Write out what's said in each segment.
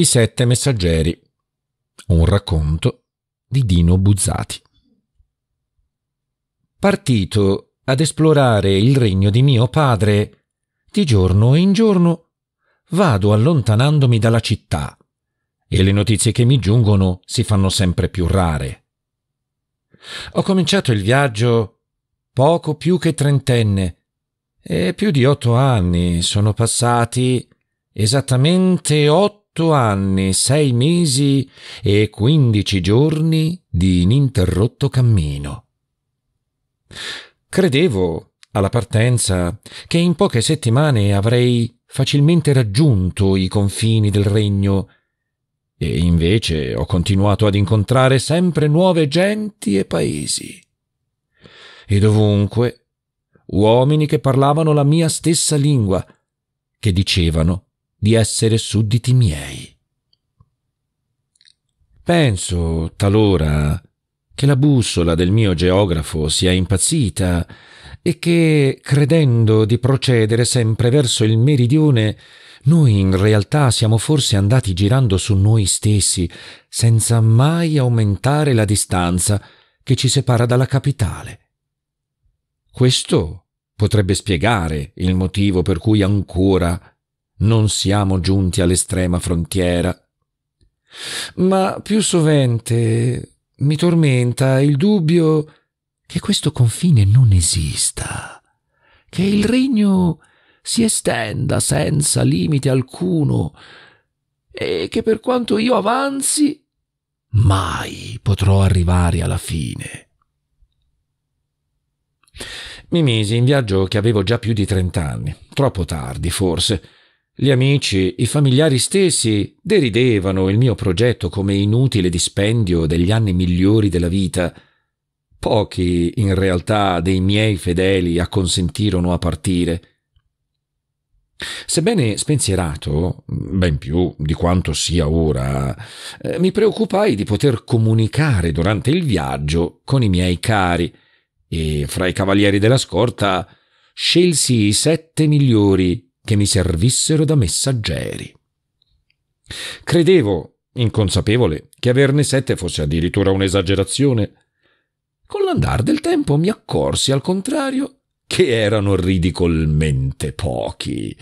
I sette messaggeri. Un racconto di Dino Buzzati. Partito ad esplorare il regno di mio padre, di giorno in giorno vado allontanandomi dalla città e le notizie che mi giungono si fanno sempre più rare. Ho cominciato il viaggio poco più che trentenne e più di otto anni sono passati esattamente otto otto anni, sei mesi e quindici giorni di ininterrotto cammino. Credevo, alla partenza, che in poche settimane avrei facilmente raggiunto i confini del regno, e invece ho continuato ad incontrare sempre nuove genti e paesi. E dovunque uomini che parlavano la mia stessa lingua, che dicevano di essere sudditi miei. Penso, talora, che la bussola del mio geografo sia impazzita e che, credendo di procedere sempre verso il meridione, noi in realtà siamo forse andati girando su noi stessi, senza mai aumentare la distanza che ci separa dalla capitale. Questo potrebbe spiegare il motivo per cui ancora non siamo giunti all'estrema frontiera. Ma più sovente mi tormenta il dubbio che questo confine non esista, che il regno si estenda senza limite alcuno e che per quanto io avanzi mai potrò arrivare alla fine. Mi misi in viaggio che avevo già più di trent'anni, troppo tardi forse, gli amici, i familiari stessi deridevano il mio progetto come inutile dispendio degli anni migliori della vita. Pochi, in realtà, dei miei fedeli acconsentirono a partire. Sebbene spensierato, ben più di quanto sia ora, eh, mi preoccupai di poter comunicare durante il viaggio con i miei cari e fra i cavalieri della scorta scelsi i sette migliori che mi servissero da messaggeri. Credevo, inconsapevole, che averne sette fosse addirittura un'esagerazione. Con l'andar del tempo mi accorsi, al contrario, che erano ridicolmente pochi.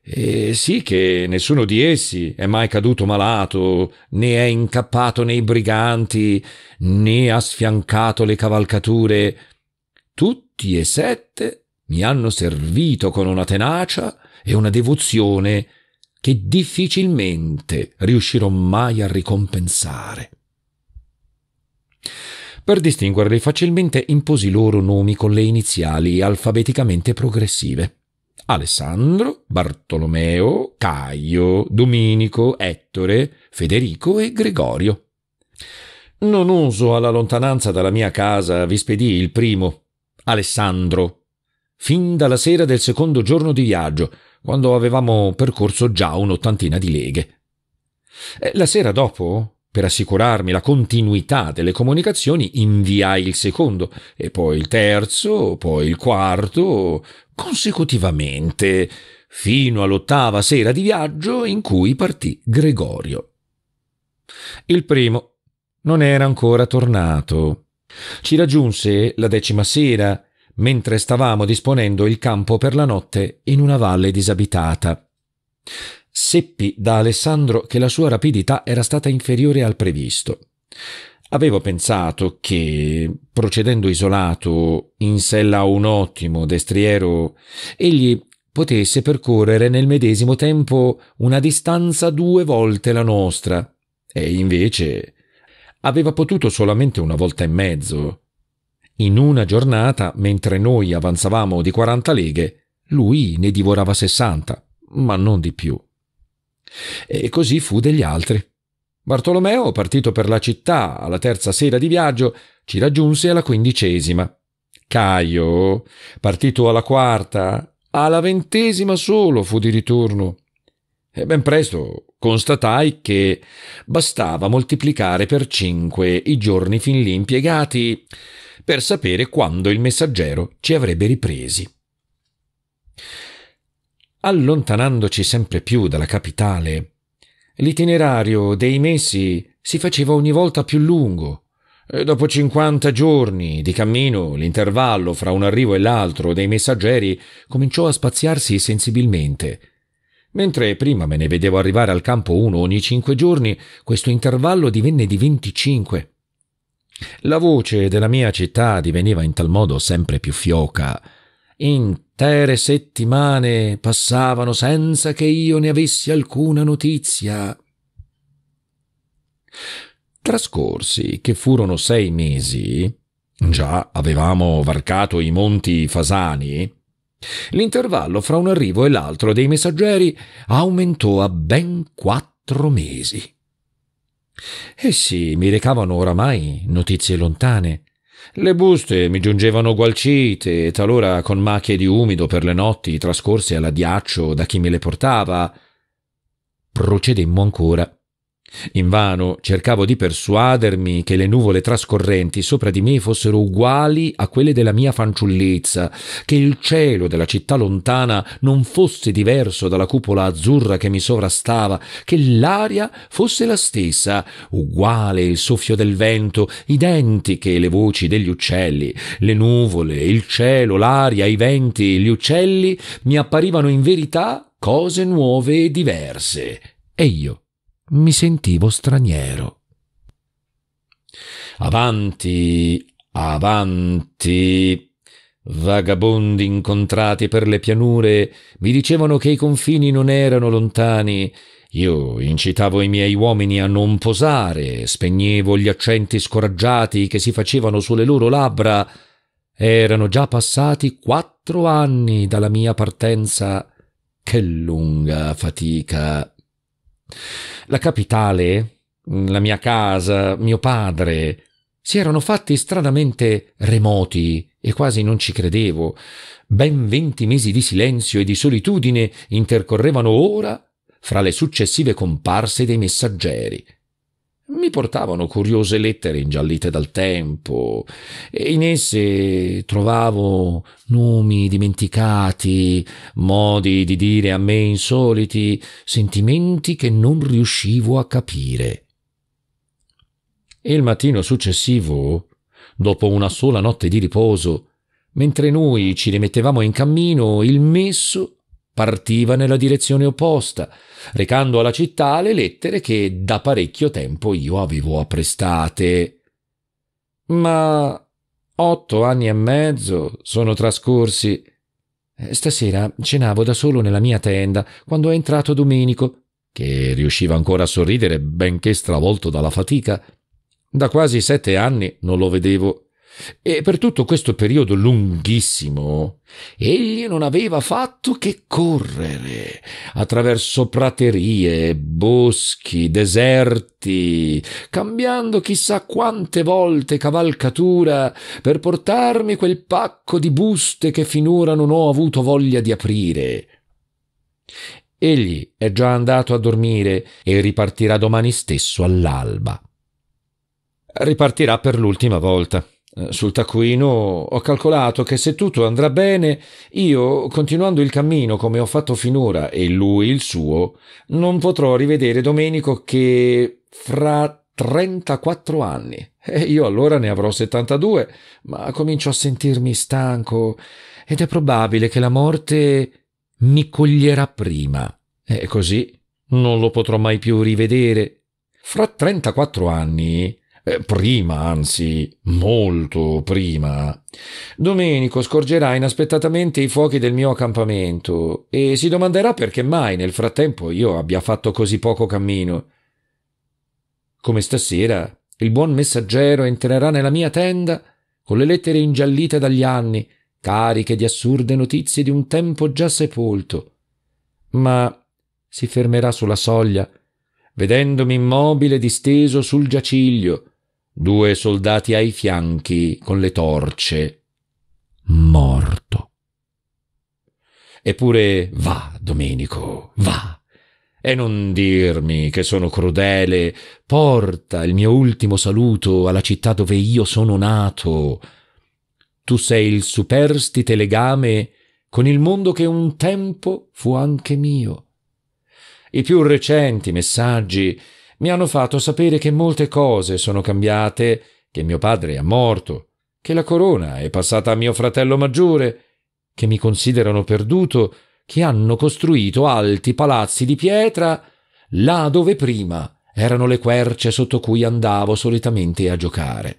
E sì che nessuno di essi è mai caduto malato, né è incappato nei briganti, né ha sfiancato le cavalcature. Tutti e sette mi hanno servito con una tenacia e una devozione che difficilmente riuscirò mai a ricompensare. Per distinguerli facilmente imposi loro nomi con le iniziali alfabeticamente progressive. Alessandro, Bartolomeo, Caio, Domenico, Ettore, Federico e Gregorio. Non uso alla lontananza dalla mia casa, vi spedì il primo, Alessandro, fin dalla sera del secondo giorno di viaggio, quando avevamo percorso già un'ottantina di leghe. Eh, la sera dopo, per assicurarmi la continuità delle comunicazioni, inviai il secondo, e poi il terzo, poi il quarto, consecutivamente, fino all'ottava sera di viaggio in cui partì Gregorio. Il primo non era ancora tornato. Ci raggiunse la decima sera mentre stavamo disponendo il campo per la notte in una valle disabitata. Seppi da Alessandro che la sua rapidità era stata inferiore al previsto. Avevo pensato che, procedendo isolato, in sella a un ottimo destriero, egli potesse percorrere nel medesimo tempo una distanza due volte la nostra, e invece aveva potuto solamente una volta e mezzo, in una giornata, mentre noi avanzavamo di 40 leghe, lui ne divorava 60, ma non di più. E così fu degli altri. Bartolomeo, partito per la città alla terza sera di viaggio, ci raggiunse alla quindicesima. Caio, partito alla quarta, alla ventesima solo fu di ritorno. E ben presto constatai che bastava moltiplicare per cinque i giorni fin lì impiegati per sapere quando il messaggero ci avrebbe ripresi. Allontanandoci sempre più dalla capitale, l'itinerario dei messi si faceva ogni volta più lungo. Eh, dopo 50 giorni di cammino, l'intervallo fra un arrivo e l'altro dei messaggeri cominciò a spaziarsi sensibilmente. Mentre prima me ne vedevo arrivare al campo uno ogni cinque giorni, questo intervallo divenne di 25. La voce della mia città diveniva in tal modo sempre più fioca. Intere settimane passavano senza che io ne avessi alcuna notizia. Trascorsi che furono sei mesi, già avevamo varcato i monti Fasani, l'intervallo fra un arrivo e l'altro dei messaggeri aumentò a ben quattro mesi. Essi eh mi recavano oramai notizie lontane. Le buste mi giungevano gualcite, talora con macchie di umido per le notti trascorse alla diaccio da chi me le portava. Procedemmo ancora Invano cercavo di persuadermi che le nuvole trascorrenti sopra di me fossero uguali a quelle della mia fanciullezza, che il cielo della città lontana non fosse diverso dalla cupola azzurra che mi sovrastava, che l'aria fosse la stessa, uguale il soffio del vento, identiche le voci degli uccelli, le nuvole, il cielo, l'aria, i venti, gli uccelli mi apparivano in verità cose nuove e diverse. E io mi sentivo straniero. Avanti, avanti. Vagabondi incontrati per le pianure mi dicevano che i confini non erano lontani. Io incitavo i miei uomini a non posare, spegnevo gli accenti scoraggiati che si facevano sulle loro labbra. Erano già passati quattro anni dalla mia partenza. Che lunga fatica! La capitale, la mia casa, mio padre, si erano fatti stranamente remoti e quasi non ci credevo. Ben venti mesi di silenzio e di solitudine intercorrevano ora fra le successive comparse dei messaggeri mi portavano curiose lettere ingiallite dal tempo e in esse trovavo nomi dimenticati, modi di dire a me insoliti, sentimenti che non riuscivo a capire. Il mattino successivo, dopo una sola notte di riposo, mentre noi ci rimettevamo in cammino, il messo partiva nella direzione opposta, recando alla città le lettere che da parecchio tempo io avevo apprestate. Ma otto anni e mezzo sono trascorsi. Eh, stasera cenavo da solo nella mia tenda quando è entrato Domenico, che riusciva ancora a sorridere benché stravolto dalla fatica. Da quasi sette anni non lo vedevo. E per tutto questo periodo lunghissimo egli non aveva fatto che correre attraverso praterie, boschi, deserti, cambiando chissà quante volte cavalcatura per portarmi quel pacco di buste che finora non ho avuto voglia di aprire. Egli è già andato a dormire e ripartirà domani stesso all'alba. Ripartirà per l'ultima volta. Eh, sul taccuino, ho calcolato che se tutto andrà bene, io, continuando il cammino come ho fatto finora e lui il suo, non potrò rivedere Domenico che fra 34 anni. E eh, io allora ne avrò 72, ma comincio a sentirmi stanco ed è probabile che la morte mi coglierà prima. E così non lo potrò mai più rivedere. Fra 34 anni eh, prima, anzi molto prima. Domenico scorgerà inaspettatamente i fuochi del mio accampamento e si domanderà perché mai nel frattempo io abbia fatto così poco cammino. Come stasera, il buon messaggero entrerà nella mia tenda con le lettere ingiallite dagli anni, cariche di assurde notizie di un tempo già sepolto. Ma si fermerà sulla soglia, vedendomi immobile disteso sul giaciglio, due soldati ai fianchi con le torce. Morto. Eppure va, Domenico, va. E non dirmi che sono crudele. Porta il mio ultimo saluto alla città dove io sono nato. Tu sei il superstite legame con il mondo che un tempo fu anche mio. I più recenti messaggi mi hanno fatto sapere che molte cose sono cambiate, che mio padre è morto, che la corona è passata a mio fratello maggiore, che mi considerano perduto, che hanno costruito alti palazzi di pietra là dove prima erano le querce sotto cui andavo solitamente a giocare.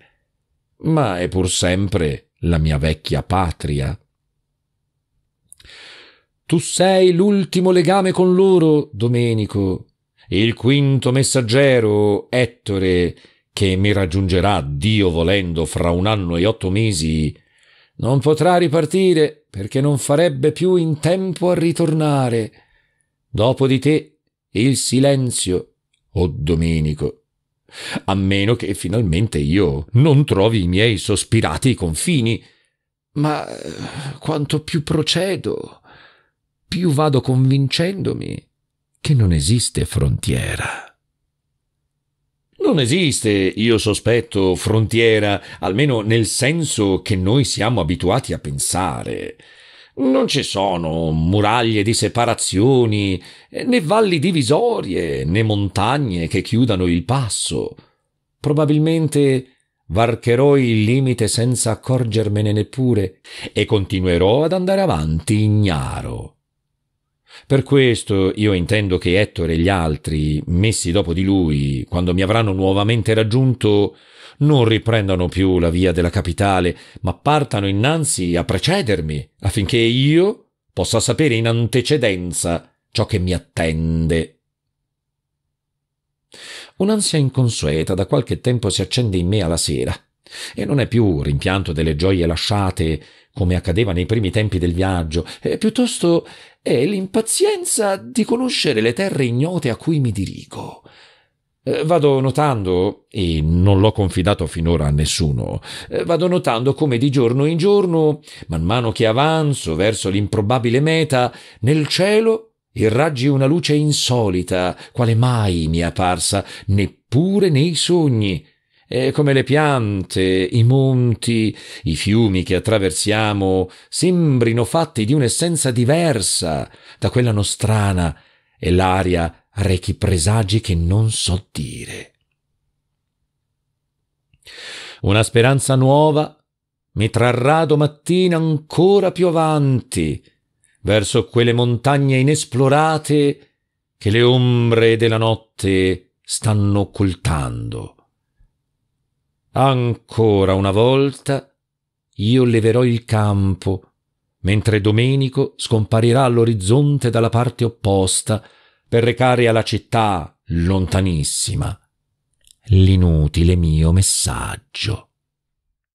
Ma è pur sempre la mia vecchia patria. Tu sei l'ultimo legame con loro, Domenico, il quinto messaggero, Ettore, che mi raggiungerà, Dio volendo, fra un anno e otto mesi, non potrà ripartire perché non farebbe più in tempo a ritornare. Dopo di te il silenzio, o Domenico. A meno che finalmente io non trovi i miei sospirati confini. Ma eh, quanto più procedo, più vado convincendomi che non esiste frontiera. Non esiste, io sospetto, frontiera, almeno nel senso che noi siamo abituati a pensare. Non ci sono muraglie di separazioni, né valli divisorie, né montagne che chiudano il passo. Probabilmente varcherò il limite senza accorgermene neppure e continuerò ad andare avanti ignaro. Per questo io intendo che Ettore e gli altri, messi dopo di lui, quando mi avranno nuovamente raggiunto, non riprendano più la via della capitale, ma partano innanzi a precedermi, affinché io possa sapere in antecedenza ciò che mi attende. Un'ansia inconsueta da qualche tempo si accende in me alla sera. E non è più rimpianto delle gioie lasciate, come accadeva nei primi tempi del viaggio, e piuttosto è l'impazienza di conoscere le terre ignote a cui mi dirigo. Eh, vado notando, e non l'ho confidato finora a nessuno, eh, vado notando come di giorno in giorno, man mano che avanzo verso l'improbabile meta, nel cielo irraggi una luce insolita, quale mai mi è apparsa, neppure nei sogni, eh, come le piante, i monti, i fiumi che attraversiamo sembrino fatti di un'essenza diversa da quella nostrana e l'aria rechi presagi che non so dire. Una speranza nuova mi trarrà domattina ancora più avanti, verso quelle montagne inesplorate che le ombre della notte stanno occultando. Ancora una volta io leverò il campo, mentre Domenico scomparirà all'orizzonte dalla parte opposta per recare alla città lontanissima l'inutile mio messaggio.